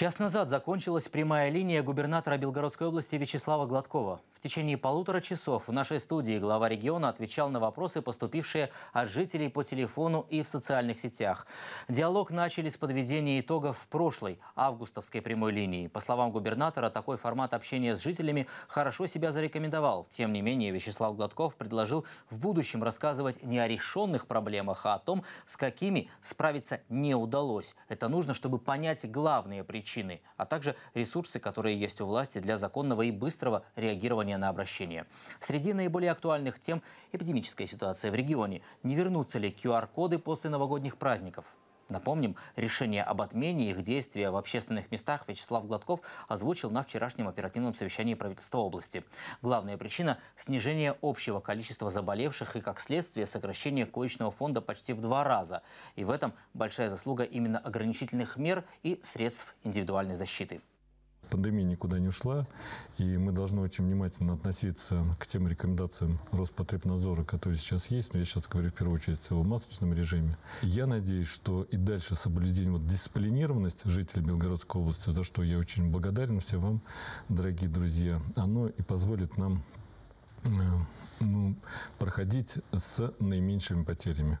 Час назад закончилась прямая линия губернатора Белгородской области Вячеслава Гладкова. В течение полутора часов в нашей студии глава региона отвечал на вопросы, поступившие от жителей по телефону и в социальных сетях. Диалог начали с подведения итогов прошлой, августовской прямой линии. По словам губернатора, такой формат общения с жителями хорошо себя зарекомендовал. Тем не менее, Вячеслав Гладков предложил в будущем рассказывать не о решенных проблемах, а о том, с какими справиться не удалось. Это нужно, чтобы понять главные причины причины, а также ресурсы, которые есть у власти для законного и быстрого реагирования на обращение. Среди наиболее актуальных тем – эпидемическая ситуация в регионе, не вернутся ли QR-коды после новогодних праздников – Напомним, решение об отмене их действия в общественных местах Вячеслав Гладков озвучил на вчерашнем оперативном совещании правительства области. Главная причина – снижение общего количества заболевших и, как следствие, сокращение коечного фонда почти в два раза. И в этом большая заслуга именно ограничительных мер и средств индивидуальной защиты пандемия никуда не ушла, и мы должны очень внимательно относиться к тем рекомендациям Роспотребнадзора, которые сейчас есть, но я сейчас говорю в первую очередь о масочном режиме. Я надеюсь, что и дальше соблюдение, вот дисциплинированности жителей Белгородской области, за что я очень благодарен всем вам, дорогие друзья, оно и позволит нам э, ну, проходить с наименьшими потерями.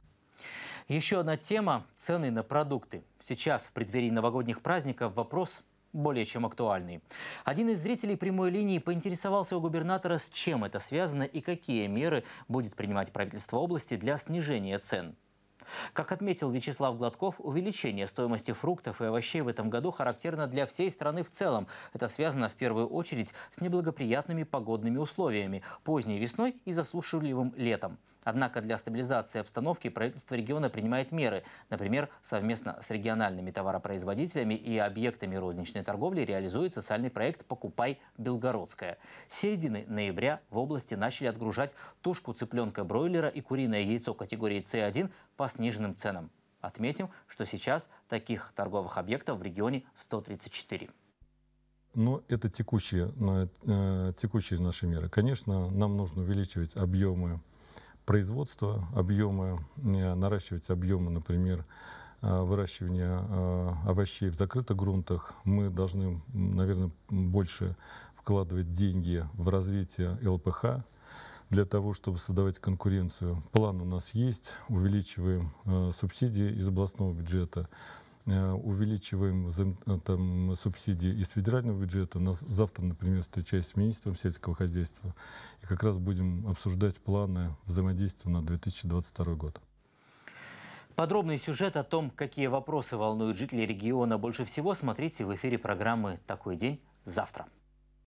Еще одна тема – цены на продукты. Сейчас, в преддверии новогодних праздников, вопрос – более чем актуальный. Один из зрителей прямой линии поинтересовался у губернатора, с чем это связано и какие меры будет принимать правительство области для снижения цен. Как отметил Вячеслав Гладков, увеличение стоимости фруктов и овощей в этом году характерно для всей страны в целом. Это связано в первую очередь с неблагоприятными погодными условиями – поздней весной и засушливым летом. Однако для стабилизации обстановки правительство региона принимает меры. Например, совместно с региональными товаропроизводителями и объектами розничной торговли реализует социальный проект «Покупай Белгородское». С середины ноября в области начали отгружать тушку цыпленка-бройлера и куриное яйцо категории С1 по сниженным ценам. Отметим, что сейчас таких торговых объектов в регионе 134. Но ну, это текущие, э, текущие наши меры. Конечно, нам нужно увеличивать объемы производства объемы, э, наращивать объемы, например, э, выращивания э, овощей в закрытых грунтах, мы должны, наверное, больше вкладывать деньги в развитие ЛПХ для того, чтобы создавать конкуренцию. План у нас есть, увеличиваем субсидии из областного бюджета, Э, увеличиваем э, там, субсидии из федерального бюджета. нас завтра, например, встречаюсь с министром сельского хозяйства. И как раз будем обсуждать планы взаимодействия на 2022 год. Подробный сюжет о том, какие вопросы волнуют жителей региона больше всего, смотрите в эфире программы «Такой день» завтра.